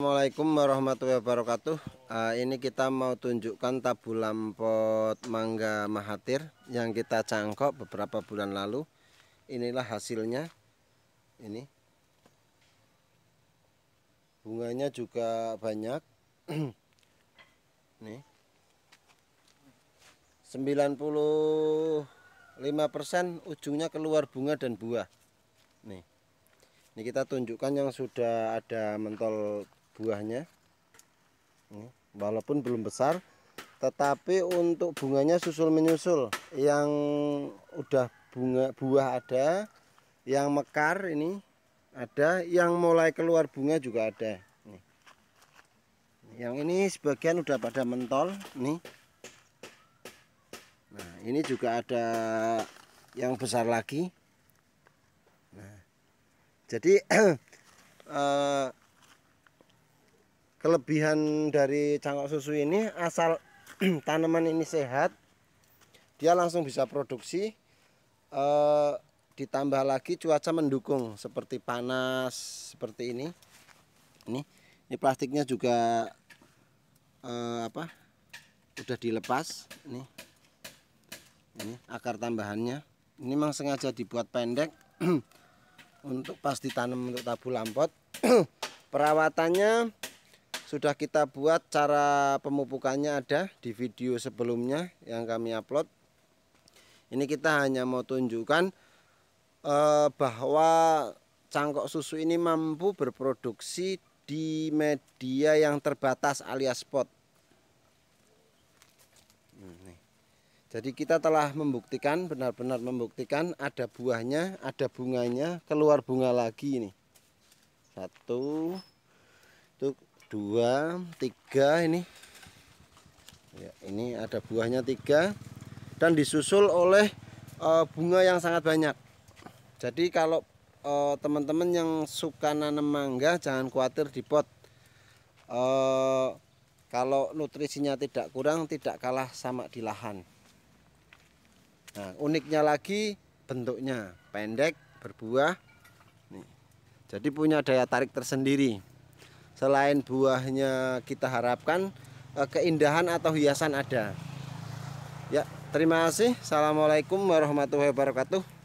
Assalamualaikum warahmatullahi wabarakatuh uh, Ini kita mau tunjukkan tabu lampot mangga mahatir Yang kita cangkok beberapa bulan lalu Inilah hasilnya Ini Bunganya juga banyak Nih 95% ujungnya keluar bunga dan buah Nih ini kita tunjukkan yang sudah ada mentol buahnya hmm, walaupun belum besar tetapi untuk bunganya susul menyusul yang udah bunga buah ada yang mekar ini ada yang mulai keluar bunga juga ada yang ini sebagian udah pada mentol nih nah ini juga ada yang besar lagi nah jadi eh, kelebihan dari cangkok susu ini asal tanaman ini sehat dia langsung bisa produksi e, ditambah lagi cuaca mendukung seperti panas seperti ini ini ini plastiknya juga e, apa udah dilepas ini ini akar tambahannya ini memang sengaja dibuat pendek untuk pas ditanam untuk tabu lampot perawatannya sudah kita buat cara pemupukannya ada di video sebelumnya yang kami upload ini kita hanya mau tunjukkan eh, bahwa cangkok susu ini mampu berproduksi di media yang terbatas alias pot hmm, Jadi kita telah membuktikan, benar-benar membuktikan ada buahnya, ada bunganya, keluar bunga lagi ini. Satu, dua tiga ini ya, ini ada buahnya tiga dan disusul oleh uh, bunga yang sangat banyak jadi kalau eh, teman-teman yang suka nanam mangga jangan khawatir di pot uh, eh, kalau nutrisinya tidak kurang tidak kalah sama di lahan nah uniknya lagi bentuknya pendek berbuah jadi punya daya tarik tersendiri selain buahnya kita harapkan eh, keindahan atau hiasan ada ya terima kasih assalamualaikum warahmatullahi wabarakatuh